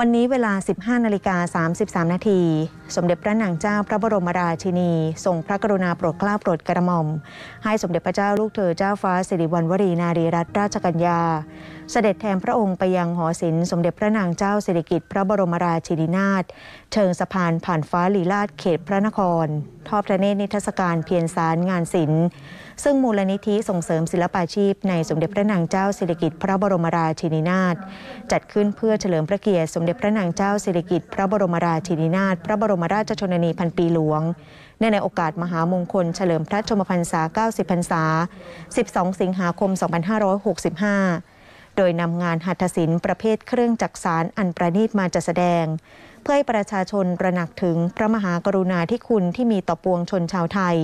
วันนี้เวลา 15 นาฬิกา 33 นาที สมเด็จพระนางเจ้าพระบรมราชินีทรงพระกรุณาโปรดเกล้าโปรดกระหม่อม ให้สมเด็จพระเจ้าลูกเธอเจ้าฟ้า สิริวัณวรี นารีรัตนราชกัญญาเสด็จแทนพระองค์ไปยังหอศิลป์สมเด็จพระนางเจ้าสิริกิติ์พระบรมราชินีนาถเชิงสะพานผ่านฟ้าลีลาดเขตพระนคร ทอดพระเนตรนิทรรศการเพียรสารงานศิลป์ซึ่งมูลนิธิส่งเสริมศิลปาชีพในสมเด็จพระนางเจ้าสิริกิติ์พระบรมราชินีนาถจัดขึ้นเพื่อเฉลิมพระเกียรติสมเด็จพระนางเจ้าสิริกิติ์พระบรมราชินีนาถพระบรมราชชนนีพันปีหลวงในในโอกาสมหามงคลเฉลิมพระชมพรรษา 90พรรษา 12 สิงหาคม 2565โดยนำงานหัตถศิลป์ประเภทเครื่องจักสารอันประณีตมาจัดแสดง เพื่อให้ประชาชนระหนักถึงพระมหากรุณาธิคุณที่มีต่อปวงชนชาวไทย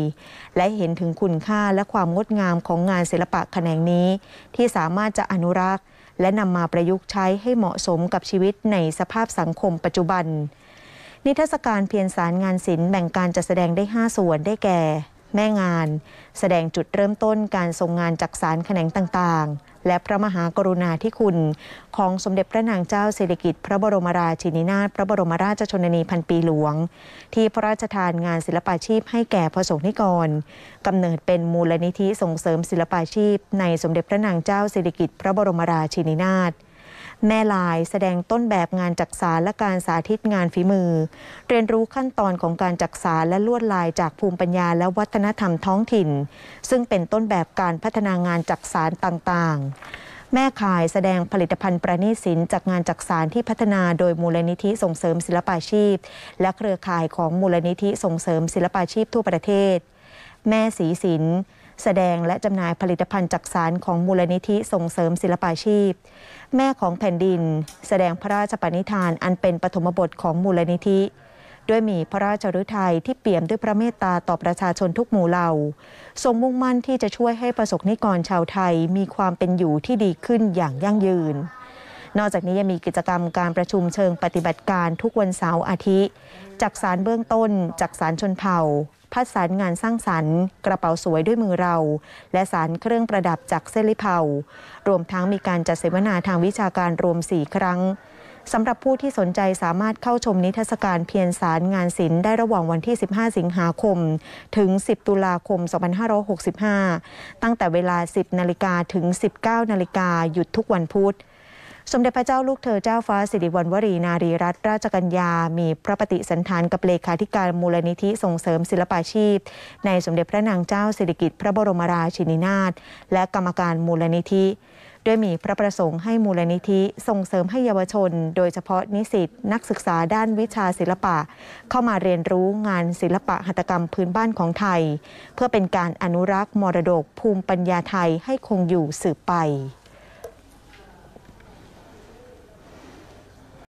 และเห็นถึงคุณค่าและความงดงามของงานศิลปะแขนงนี้ที่สามารถจะอนุรักษ์และนำมาประยุกต์ใช้ให้เหมาะสมกับชีวิตในสภาพสังคมปัจจุบัน นิทรรศการเพียรสารงานศิลป์แบ่งการจัดแสดงได้ 5 ส่วนได้แก่แม่งาน แสดงจุดเริ่มต้นการทรงงานจักสารแขนงต่างๆ และพระมหากรุณาธิคุณ ของสมเด็จพระนางเจ้าสิริกิติ์พระบรมราชินีนาถพระบรมราชชนนีพันปีหลวง ที่พระราชทานงานศิลปาชีพให้แก่พระสงฆ์นิกรกำเนิดเป็นมูลนิธิส่งเสริมศิลปาชีพในสมเด็จพระนางเจ้าสิริกิติ์พระบรมราชินีนาถแม่ลายแสดงต้นแบบงานจักสารและการสาธิตงานฝีมือ เรียนรู้ขั้นตอนของการจักสารและลวดลายจากภูมิปัญญาและวัฒนธรรมท้องถิ่น ซึ่งเป็นต้นแบบการพัฒนางานจักสารต่างๆ แม่ขายแสดงผลิตภัณฑ์ประณีตศิลป์จากงานจักสารที่พัฒนาโดยมูลนิธิส่งเสริมศิลปาชีพ และเครือข่ายของมูลนิธิส่งเสริมศิลปาชีพทั่วประเทศ แม่สีศิลป์แสดงและจำหน่ายผลิตภัณฑ์จักสารของมูลนิธิส่งเสริมศิลปาชีพ แม่ของแผ่นดิน แสดงพระราชปณิธานอันเป็นปฐมบทของมูลนิธิ ด้วยมีพระราชฤทัยที่เปี่ยมด้วยพระเมตตาต่อประชาชนทุกหมู่เหล่าทรงมุ่งมั่นที่จะช่วยให้ประสบนิกรชาวไทยมีความเป็นอยู่ที่ดีขึ้นอย่างยั่งยืนนอกจากนี้ยังมีกิจกรรมการประชุมเชิงปฏิบัติการทุกวันเสาร์อาทิจักสารเบื้องต้นจักสารชนเผ่าพัดสารงานสร้างสรรค์ กระเป๋าสวยด้วยมือเรา และสารเครื่องประดับจากเซลิเผารวมทั้งมีการจัดเสวนาทางวิชาการรวม4ครั้งสำหรับผู้ที่สนใจสามารถเข้าชมนิทรรศการเพียรสารงานศิลป์ได้ระหว่างวันที่ 15 สิงหาคม ถึง 10 ตุลาคม 2565 ตั้งแต่เวลา 10นาฬิกาถึง 19นาฬิกาหยุดทุกวันพุธสมเด็จพระเจ้าลูกเธอเจ้าฟ้าสิริวัณวรีนารีรัตนราชกัญญา มีพระปฏิสันทานกับเลขาธิการมูลนิธิส่งเสริมศิลปาชีพ ในสมเด็จพระนางเจ้าสิริกิติ์พระบรมราชินีนาถและกรรมการมูลนิธิด้วยมีพระประสงค์ให้มูลนิธิส่งเสริมให้เยาวชน โดยเฉพาะนิสิตนักศึกษาด้านวิชาศิลปะ เข้ามาเรียนรู้งานศิลปะหัตถกรรมพื้นบ้านของไทย เพื่อเป็นการอนุรักษ์มรดกภูมิปัญญาไทยให้คงอยู่สืบไป